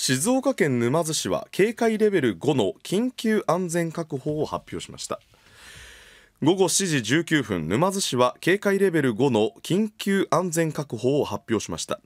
静岡県沼津市は警戒レベル5の緊急安全確保を発表しました午後7時19分沼津市は警戒レベル5の緊急安全確保を発表しました